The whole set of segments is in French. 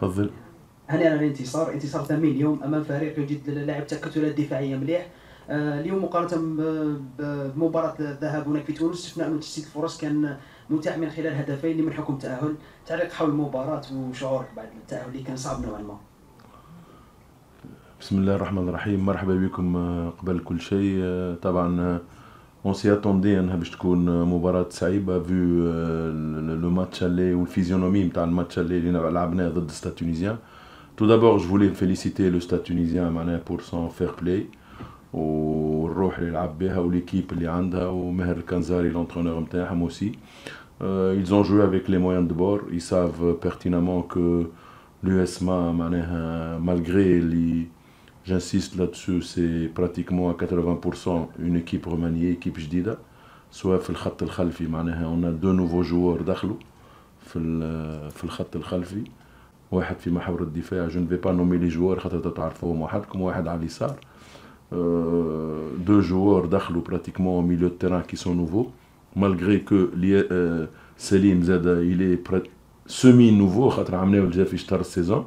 تفضل هنيئا على الانتصار انتصار ثمين اليوم امام فريق يجد لاعب تكتلات دفاعيه مليح آه، اليوم مقارنه بمباراه الذهاب هناك في تونس شفنا انه تسديد الفرص كان متاح من خلال هدفين من حكم تاهل تعليق حول المباراه وشعورك بعد التاهل اللي كان صعب نوعا ما بسم الله الرحمن الرحيم مرحبا بكم آه، قبل كل شيء آه، طبعا On s'y attendait à une de vu euh, le match aller ou le physionomie match le match aller contre de Stade tunisien. Tout d'abord, je voulais féliciter le Stade tunisien pour son fair play. Au ou l'équipe Lianda, ou Meher Kanzari, l'entraîneur Mtaham aussi. Euh, ils ont joué avec les moyens de bord. Ils savent pertinemment que l'USMA, euh, malgré les j'insiste là-dessus, c'est pratiquement à 80% une équipe remaniée, équipe jdida. Soit on a deux nouveaux joueurs دخلوا في في الخط ne vais pas nommer les joueurs خاطر un واحد على اليسار deux joueurs دخلوا pratiquement au milieu de terrain qui sont nouveaux malgré que euh, Selim Zada il est semi nouveau خاطر le déjà في شطر saison.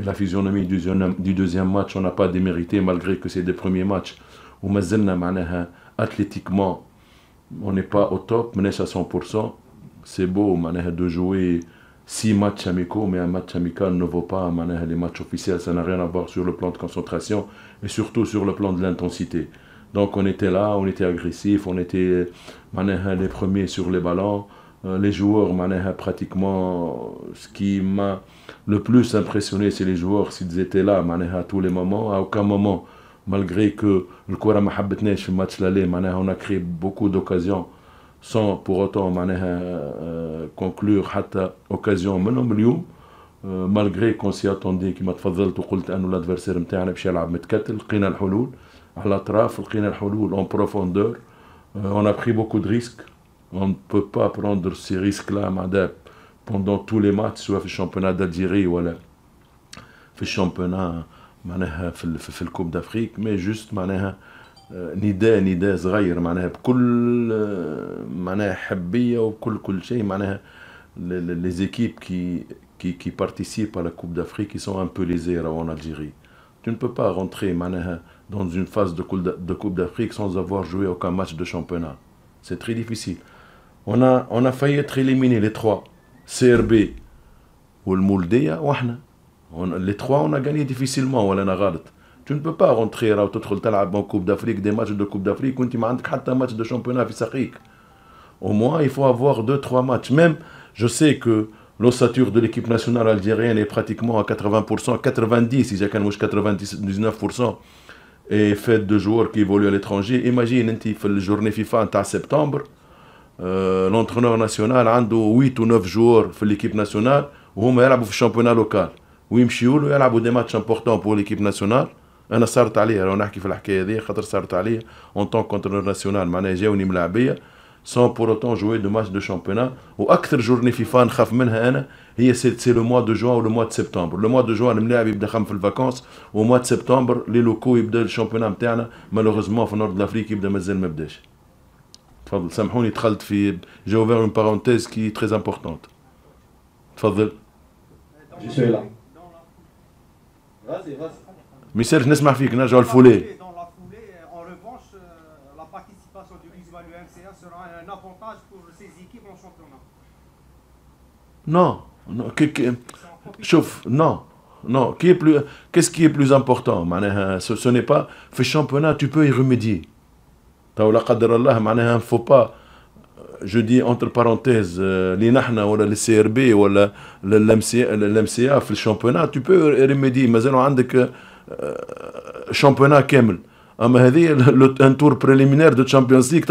Et la physionomie du deuxième, match, on n'a pas démérité malgré que c'est des premiers matchs. Ou athlétiquement, on n'est pas au top, mais à 100%. C'est beau de jouer six matchs amicaux, mais un match amical ne vaut pas les matchs officiels. Ça n'a rien à voir sur le plan de concentration et surtout sur le plan de l'intensité. Donc on était là, on était agressif, on était les premiers sur les ballons. Euh, les joueurs, pratiquement, ce qui m'a le plus impressionné, c'est les joueurs, s'ils étaient là, à tous les moments, à aucun moment, malgré que le Koura le match l'aller, on a créé beaucoup d'occasions, sans pour autant euh, conclure, hâta occasion, euh, malgré qu'on s'y attendait, m'a تفضلت dire que l'adversaire نتاعنا باش يلعب متكتل، لقينا الحلول على الأطراف، لقينا الحلول en profondeur, on a pris beaucoup de risques. On ne peut pas prendre ces risques-là, pendant tous les matchs, soit le championnat d'Algérie, ou le championnat, la Coupe d'Afrique, mais juste, معناها euh, ni معناها euh, les équipes qui, qui, qui participent à la Coupe d'Afrique qui sont un peu lésées en Algérie. Tu ne peux pas rentrer dans une phase de Coupe d'Afrique sans avoir joué aucun match de championnat. C'est très difficile on a, on a failli être éliminés, les trois. CRB, ou le Mouldeya, hein, les trois, on a gagné difficilement, Tu ne peux pas rentrer à en Coupe d'Afrique, des matchs de Coupe d'Afrique, quand tu as un match de championnat Au moins, il faut avoir deux, trois matchs. Même, je sais que l'ossature de l'équipe nationale algérienne est pratiquement à 80%, 90%, si j'ai 99%, et faite de joueurs qui évoluent à l'étranger. Imagine, tu fais la journée FIFA en septembre, euh, l'entraîneur national a 8 ou 9 joueurs fil l'équipe nationale où il met la bouffe championnat local où il m'chie ou il met des matchs importants pour l'équipe nationale un essart aller on a qui fait la période des quatre essarts aller en tant qu'entraîneur national manager ou n'imlabeya sans pour autant jouer de matchs de championnat ou à quatre jours neuf fan chafmenha ena il y c'est le mois de juin ou le mois de septembre le mois de juin n'imlabeya il déchauffe fil vacances ou le mois de septembre l'location il déchauffe championnat de malheureusement dans le nord de l'Afrique il démarre zéro m'abdech j'ai ouvert une parenthèse qui est très importante Je suis là. Vas-y, vas-y. Mais Serge, نسمع فيك نرجعوا الفولي. Dans la foulée, euh, en revanche, euh, la participation du Lisbonne au MCA sera un avantage pour ces équipes en championnat. Non, non, qu'est-ce qui est plus important hein, ce, n'est pas le championnat, tu peux y remédier cest ne faut pas, je dis entre parenthèses, les NAHNA ou les CRB ou le dans le championnat, tu peux remédier mais alors a championnat qui est mort. c'est un tour préliminaire de Champions League,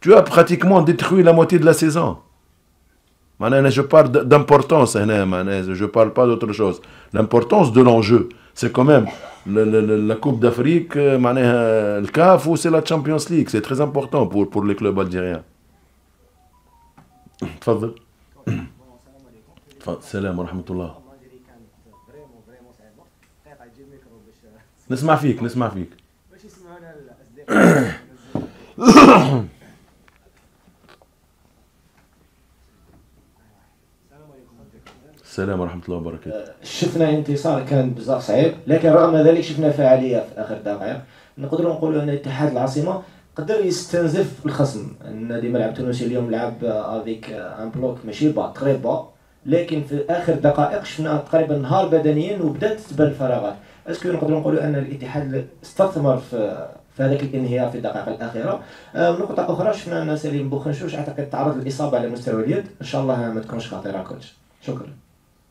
tu as pratiquement détruit la moitié de la saison. Je parle d'importance, je ne parle pas d'autre chose. L'importance de l'enjeu, c'est quand même... لا كوب دافريك معناها الكاف وسي لا تشامبيونز ليغ سي تري امبورطون بور بور لي كلوب الجيريان تفضل السلام ورحمه الله نسمع فيك نسمع فيك باش يسمعونا الاصدقاء السلام ورحمه الله وبركاته آه، شفنا انتصار كان بزاف صعيب لكن رغم ذلك شفنا فعاليه في اخر دقائق نقدروا نقولوا ان اتحاد العاصمه قدر يستنزف الخصم النادي ملعب التونسي اليوم لعب افيك ان بلوك ماشي با تري با لكن في اخر دقائق شفنا تقريبا نهار بدنيا وبدات تبان الفراغات اسكو نقدروا نقولوا ان الاتحاد استثمر في في هذاك الانهيار في الدقائق الاخيره آه، من نقطه اخرى شفنا ان سليم بوخنشوش اعتقد تعرض للاصابه على مستوى اليد ان شاء الله ما تكونش خطيره كلش شكرا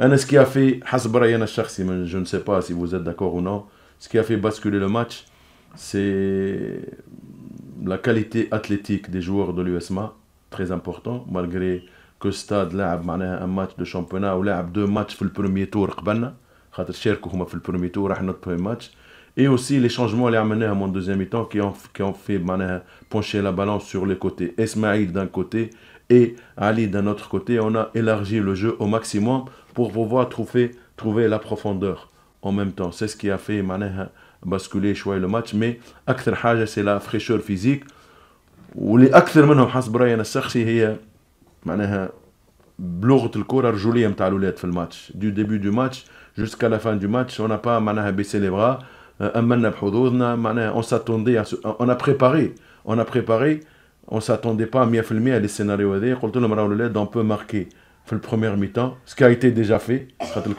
Un ce qui a fait je ne sais pas si vous êtes d'accord ou non, ce qui a fait basculer le match, c'est la qualité athlétique des joueurs de l'USMA, très important, malgré que Stade a un match de championnat ou deux matchs le premier tour le premier tour, match. Et aussi les changements les amenés à mon deuxième mi-temps qui ont, ont fait pencher la balance sur les côtés. Esmaïl d'un côté et Ali d'un autre côté, on a élargi le jeu au maximum pour pouvoir trouver, trouver la profondeur en même temps. C'est ce qui a fait Maneh basculer et le match. Mais Akhtar Haja, c'est la fraîcheur physique. Ou les Akhtar Menom Hasbrayan Sakhsi, Maneh Blourt le Kourar Julien Taloulet fait le match. Du début du match jusqu'à la fin du match, on n'a pas Maneh baissé les bras. Euh, on s'attendait On ce... On a préparé. On a préparé on s'attendait pas à 100% à les scénarios on peut marquer le premier mi-temps ce qui a été déjà fait le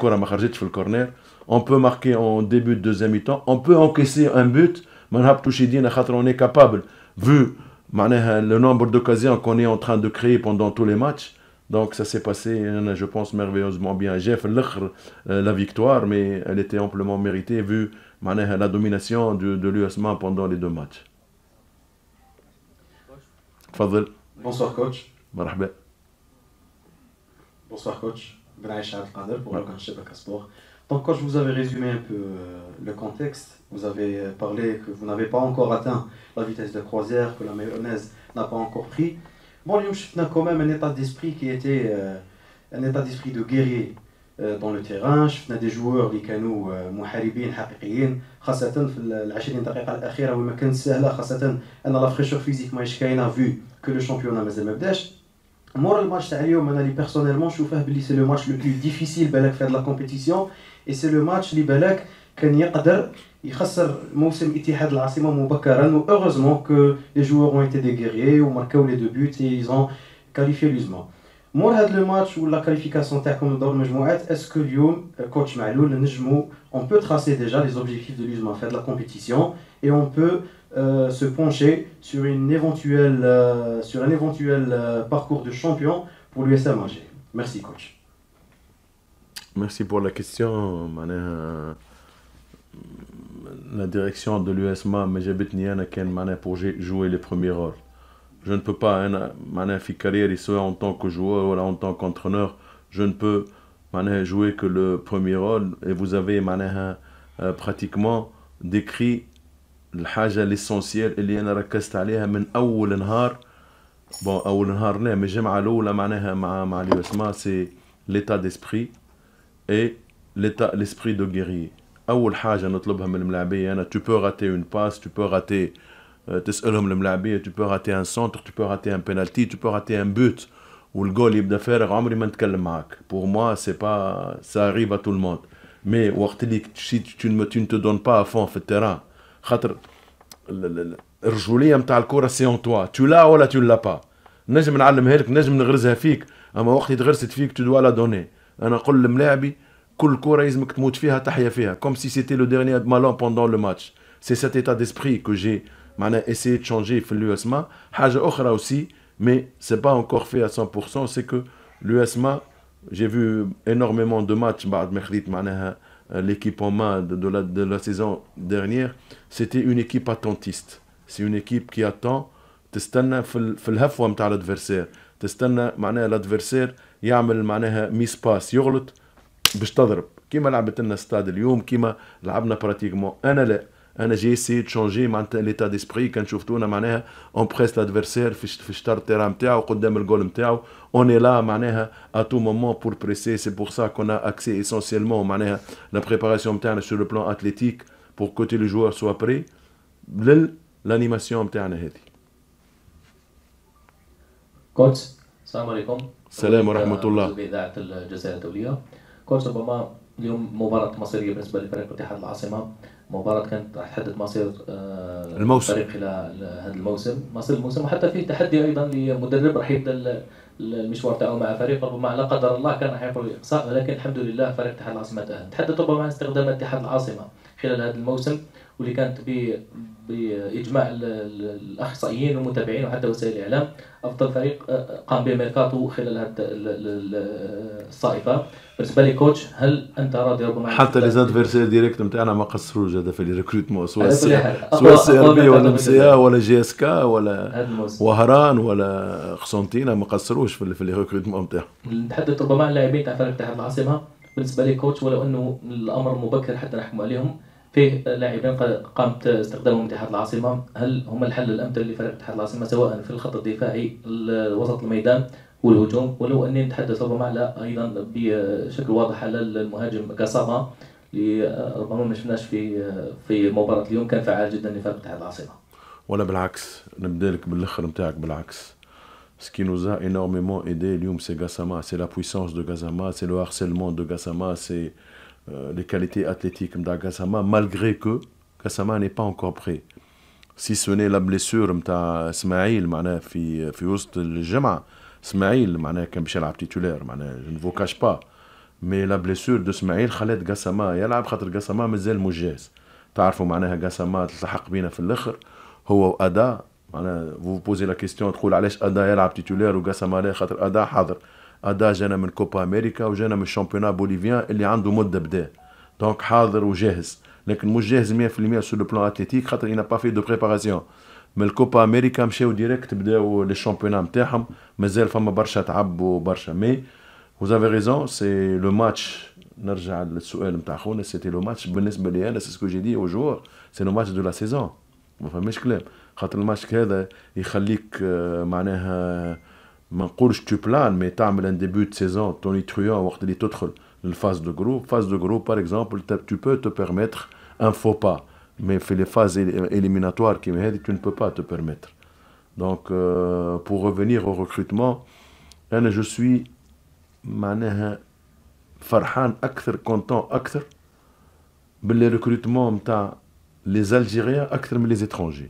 corner. on peut marquer en début de deuxième mi-temps on peut encaisser un but on est capable vu le nombre d'occasions qu'on est en train de créer pendant tous les matchs donc ça s'est passé, hein, je pense, merveilleusement bien. J'ai fait euh, la victoire, mais elle était amplement méritée vu la domination de, de l'USMA pendant les deux matchs. Bonsoir coach. Bonsoir coach. بونسوار coach. Donc, quand je vous avez résumé un peu euh, le contexte, vous avez euh, parlé que vous n'avez pas encore atteint la vitesse de croisière, que la mayonnaise n'a pas encore pris. Bon, on a quand même un état d'esprit qui était euh, un état d'esprit de guerrier, دون لو تيران شفنا دي جوور اللي كانوا آه، محاربين حقيقيين خاصه في العشرين دقيقه الاخيره وما كانت سهله خاصه ان لا فريشور فيزيك ماهيش كاينه فيو كو لو شامبيون مازال ما بداش مور الماتش تاع اليوم انا لي بيرسونيلمون شوفاه بلي سي لو ماتش لو بلو ديفيسيل بالك في هاد لا كومبيتيسيون اي سي لو ماتش لي بالك كان يقدر يخسر موسم اتحاد العاصمه مبكرا و heureusement que les joueurs ont été و ماركاو لي دو بوت et زون ont qualifié Moi, j'ai le match ou la qualification dans Est-ce que, coach Maïloul, on peut tracer déjà les objectifs de l'USMA, de la compétition, et on peut euh, se pencher sur euh, un éventuel euh, parcours de champion pour l'USMA Merci, coach. Merci pour la question. La direction de l'USMA, mais j'ai bêté Nihana Kenmane pour jouer le premier rôle je ne peux pas, hein, Manafi soit en tant que joueur, voilà, en tant qu'entraîneur, je ne peux jouer que le premier rôle. Et vous avez mané, hein, euh, pratiquement décrit l'essentiel, il y a un rakast alayha min awul nhar. Bon, awul nhar, mais j'aime de l'eau, la mané, ma hein, c'est l'état d'esprit et l'esprit de guerrier. Awul haja, notre l'obha, hein, tu peux rater une passe, tu peux rater des erreurs même les joueurs tu peux rater un centre tu peux rater un penalty tu peux rater un but ou le gol il est dans le vide jamais je me parle avec toi pour moi c'est pas ça arrive à tout le monde mais waktlik si tu ne te donnes pas à fond en fait khater la régularité n'ta la كرة c'est en toi tu l'as ou tu ne l'as pas je peux t'apprendre elle je peux la graver en toi mais quand il est gravé en tu dois la donner je dis aux joueurs كل كرة il faut que tu meurs فيها تحيا فيها comme si c'était le dernier malin pendant le match c'est cet état d'esprit que j'ai essayer de changer l'USMA. Haja Okhra aussi, mais ce n'est pas encore fait à 100%, c'est que l'USMA, j'ai vu énormément de matchs, bah, euh, l'équipe en main de la, de la saison dernière, c'était une équipe attentiste. C'est une équipe qui attend, تستنى في في الهفوه نتاع الادفيرسير تستنى معناها الادفيرسير يعمل معناها ميس باس يغلط باش تضرب كيما لعبت لنا ستاد اليوم كيما لعبنا براتيكمون انا لا j'ai essayé de changer l'état d'esprit quand je on presse l'adversaire on est là à à tout moment pour presser c'est pour ça qu'on a accès essentiellement à la préparation sur le plan athlétique pour que le joueur soit prêt l'animation coach salam alaikum salam wa اليوم مباراة مصيرية بالنسبة لفريق اتحاد العاصمة مباراة كانت راح تحدد مصير آه، الموسم الفريق هذا الموسم مصير الموسم وحتى في تحدي ايضا لمدرب راح يبدا المشوار تاعو مع فريق ربما لا قدر الله كان راح يقول اقصاء ولكن الحمد لله فريق اتحاد العاصمة تأهل تحدث ربما عن استخدام اتحاد العاصمة خلال هذا الموسم واللي كانت باجماع الاخصائيين والمتابعين وحتى وسائل الاعلام افضل فريق آه، آه، قام بميركاتو خلال هذه الصائفه بالنسبه لي كوتش هل انت راضي ربما حتى لي زادفيرسير ديريكت نتاعنا ما قصروش هذا في لي ريكروتمون سواء سواء سي ار بي ولا مسيا ولا جي اس كا ولا وهران ولا قسنطينه ما قصروش في لي ريكروتمون نتاعهم نتحدث ربما عن اللاعبين تاع فريق تاع العاصمه بالنسبه لي كوتش ولو انه الامر مبكر حتى نحكم عليهم فيه لاعبين قامت استخدامهم اتحاد العاصمة هل هم الحل الأمثل لفريق اتحاد العاصمة سواء في الخط الدفاعي وسط الميدان والهجوم ولو أني نتحدث ربما على أيضا بشكل واضح على المهاجم كاساما اللي ربما ما شفناش في في مباراة اليوم كان فعال جدا لفريق اتحاد العاصمة ولا بالعكس نبدا لك بالاخر نتاعك بالعكس Ce qui nous a énormément aidé, c'est Gassama, c'est la puissance de Gassama, c'est le harcèlement de Gassama, c'est les qualités athlétiques de d'Agasama, malgré que Gassama n'est pas encore prêt. Si ce n'est la blessure de Smaïl, في في وسط الجمعة اسماعيل معناها كان باش يلعب تيتولير معناها ne vous cache pas مي لا بليسور دو اسماعيل خلات قاسما يلعب خاطر قاسما مازال مجاز تعرفوا معناها قاسما تلحق بينا في الاخر هو وادا معناها فو بوزي لا كيستيون تقول علاش ادا يلعب تيتولير وقاسما لا خاطر ادا حاضر ادا جانا من كوبا امريكا وجانا من الشامبيونا بوليفيان اللي عنده مده بدا دونك حاضر وجاهز لكن مش جاهز 100% سو لو بلان اتليتيك خاطر اينا با في دو بريباراسيون من الكوبا امريكا مشاو ديريكت بداو لي شامبيونا نتاعهم مازال فما برشا تعب وبرشا مي vous avez raison, c'est le match. ماتش بالنسبه لي انا سي سكو جي دي او جور سي لو ماتش دو لا سيزون ما فماش كلام خاطر الماتش هذا يخليك آه، معناها en train tu planes mais as un début de saison tonitruant tu autres une phase de groupe phase de groupe, par exemple tu peux te permettre un faux pas mais fait les phases éliminatoires qui tu ne peux pas te permettre donc euh, pour revenir au recrutement je suis acteur, فرحان اكثر mais اكثر باللي les algériens اكثر les étrangers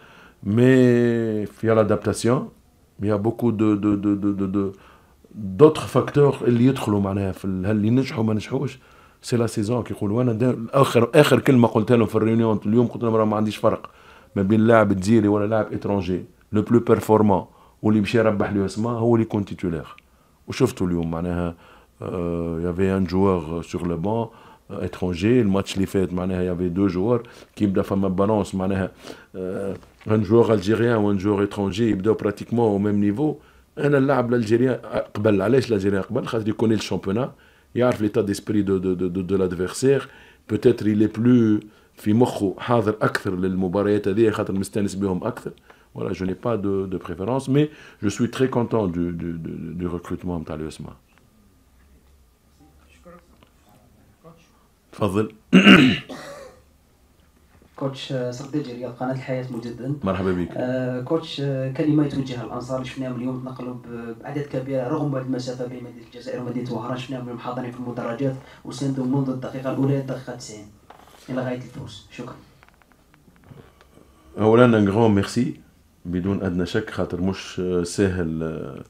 mais il y a l'adaptation, il y a beaucoup de, de, de, de, de d'autres فاكتور اللي يدخلوا معناها في هل ينجحوا ما نجحوش سي لا سيزون كي يقولوا انا اخر اخر كلمه قلت لهم في الريونيون اليوم قلت لهم ما عنديش فرق ما بين لاعب جزيري ولا لاعب اترونجي لو بلو بيرفورمون واللي مشى ربح له اسمه هو اللي كون تيتولير وشفتوا اليوم معناها آه يافي ان جوار سور لو بون étranger. Le match les fait, il y avait deux joueurs qui me fait ma balance. Euh, un joueur algérien ou un joueur étranger, ils pratiquement au même niveau. Un lab l'Algérien, l'Algérien il connaît le championnat, il a l'état d'esprit de, de, de, de l'adversaire. Peut-être il est plus في مخه حاضر اكثر للمباريات هذه خاطر مستانس بهم اكثر voilà je n'ai pas de, de préférence mais je suis très content du, du, du recrutement تاع اليوسما تفضل كوتش آه، صد الجري قناه الحياه مجددا مرحبا بك آه كوتش آه، كلمه توجه الانصار شفناهم اليوم تنقلوا باعداد كبيره رغم بعد المسافه بين مدينه الجزائر ومدينه وهران شفناهم اليوم حاضرين في المدرجات وساندوا منذ الدقيقه الاولى الدقيقه 90 الى غايه الفوز شكرا اولا ان غون ميرسي بدون ادنى شك خاطر مش آه، ساهل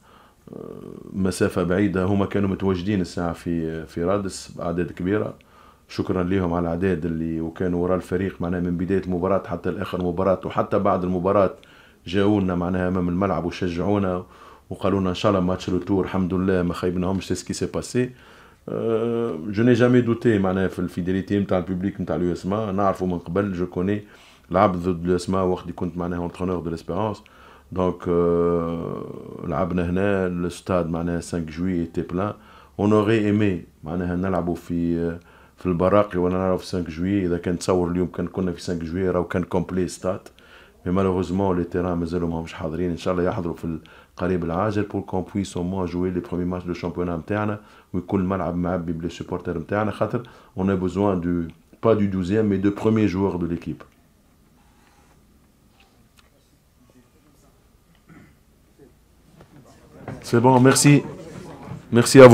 مسافه بعيده هما كانوا متواجدين الساعه في في رادس باعداد كبيره شكرا لهم على العداد اللي وكانوا وراء الفريق معناها من بدايه المباراه حتى لاخر مباراه وحتى بعد المباراه جاونا معناها امام الملعب وشجعونا وقالوا لنا ان شاء الله ماتش روتور الحمد لله ما خيبناهمش سي سكي سي باسي أه جو ني جامي دوتي معناها في الفيديليتي نتاع البوبليك نتاع اليو اس ما نعرفوا من قبل جو كوني لعبت ضد اليو اس ما وقت اللي كنت معناها اونترونور دو ليسبيرونس دونك أه لعبنا هنا الستاد معناها 5 جوي ايتي بلان اون ايمي معناها نلعبوا في أه le baraque et on a l'air 5 juillet il a qu'un sourire qu'on connaît que 5 juillet raouk un complet stat mais malheureusement les terrains mais elle est vraiment pas adrien charles et à l'oeuvre le carré de l'âge pour qu'on puisse au moins jouer les premiers matchs de championnat mtn oui cool mal à mme habib les supporters on a besoin du pas du 12e mais de premier joueur de l'équipe c'est bon merci merci à vous